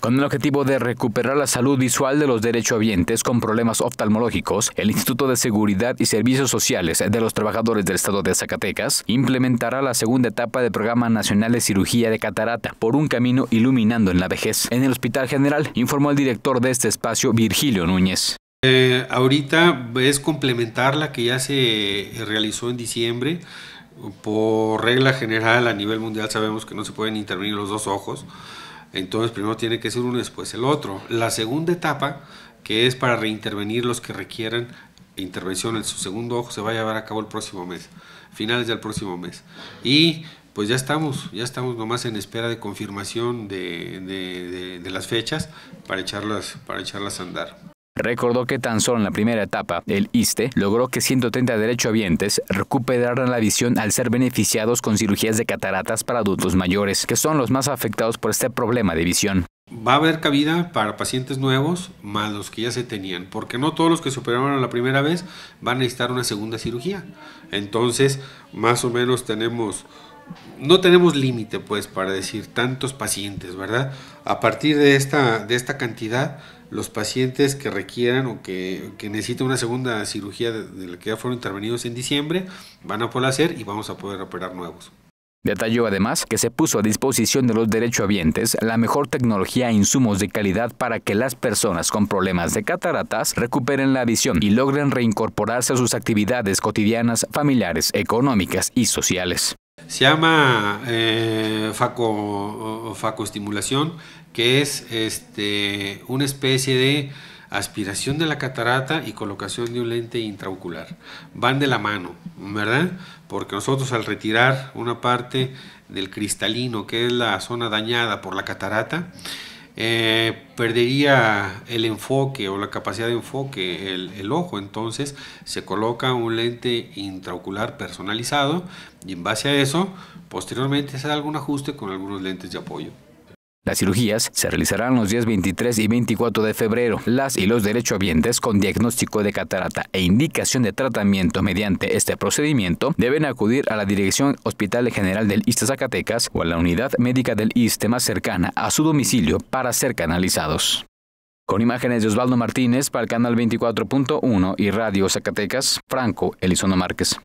Con el objetivo de recuperar la salud visual de los derechohabientes con problemas oftalmológicos, el Instituto de Seguridad y Servicios Sociales de los Trabajadores del Estado de Zacatecas implementará la segunda etapa del Programa Nacional de Cirugía de Catarata por un camino iluminando en la vejez. En el Hospital General, informó el director de este espacio, Virgilio Núñez. Eh, ahorita es complementar la que ya se realizó en diciembre. Por regla general a nivel mundial sabemos que no se pueden intervenir los dos ojos. Entonces primero tiene que ser uno, después el otro. La segunda etapa, que es para reintervenir los que requieran intervención en su segundo ojo, se va a llevar a cabo el próximo mes, finales del próximo mes. Y pues ya estamos, ya estamos nomás en espera de confirmación de, las fechas para echarlas, para echarlas a andar. Recordó que tan solo en la primera etapa, el ISTE logró que 130 derechohabientes recuperaran la visión al ser beneficiados con cirugías de cataratas para adultos mayores, que son los más afectados por este problema de visión. Va a haber cabida para pacientes nuevos más los que ya se tenían, porque no todos los que superaron la primera vez van a necesitar una segunda cirugía. Entonces, más o menos tenemos no tenemos límite, pues, para decir tantos pacientes, ¿verdad? A partir de esta, de esta cantidad, los pacientes que requieran o que, que necesiten una segunda cirugía de, la que ya fueron intervenidos en diciembre, van a poder hacer y vamos a poder operar nuevos. Detalló además que se puso a disposición de los derechohabientes la mejor tecnología e insumos de calidad para que las personas con problemas de cataratas recuperen la visión y logren reincorporarse a sus actividades cotidianas, familiares, económicas y sociales. Se llama eh, faco, facoestimulación, que es este, una especie de aspiración de la catarata y colocación de un lente intraocular. Van de la mano, ¿verdad? Porque nosotros al retirar una parte del cristalino, que es la zona dañada por la catarata, eh, perdería el enfoque o la capacidad de enfoque el, el, ojo. Entonces se coloca un lente intraocular personalizado y en base a eso, posteriormente se da algún ajuste con algunos lentes de apoyo. Las cirugías se realizarán los días 23 y 24 de febrero. Las y los derechohabientes con diagnóstico de catarata e indicación de tratamiento mediante este procedimiento deben acudir a la Dirección Hospital General del ISTE Zacatecas o a la unidad médica del ISTE más cercana a su domicilio para ser canalizados. Con imágenes de Osvaldo Martínez para el canal 24.1 y Radio Zacatecas, Franco Elizondo Márquez.